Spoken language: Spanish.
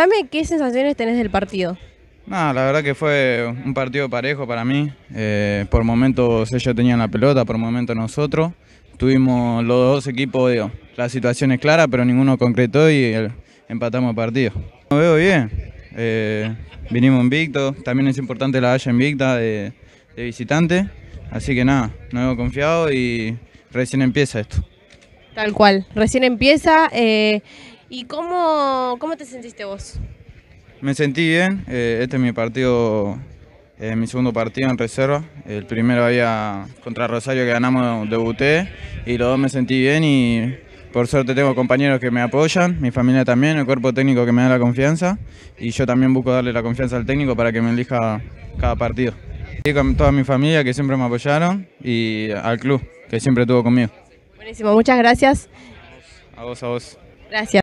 dame qué sensaciones tenés del partido. la verdad que fue un partido parejo para mí. Eh, por momentos ellos tenían la pelota, por momentos nosotros. Tuvimos los dos equipos, la situación es clara, pero ninguno concretó y empatamos el partido. Lo veo bien. Eh, vinimos invictos. También es importante la haya invicta de, de visitante. Así que nada, no hemos confiado y recién empieza esto. Tal cual, recién empieza. Eh, ¿Y cómo, cómo te sentiste vos? Me sentí bien, eh, este es mi partido, eh, mi segundo partido en reserva, el primero había contra Rosario que ganamos, debuté y los dos me sentí bien y por suerte tengo compañeros que me apoyan, mi familia también, el cuerpo técnico que me da la confianza y yo también busco darle la confianza al técnico para que me elija cada partido. Y con toda mi familia que siempre me apoyaron y al club que siempre estuvo conmigo. Buenísimo, muchas gracias. A vos, a vos. Gracias.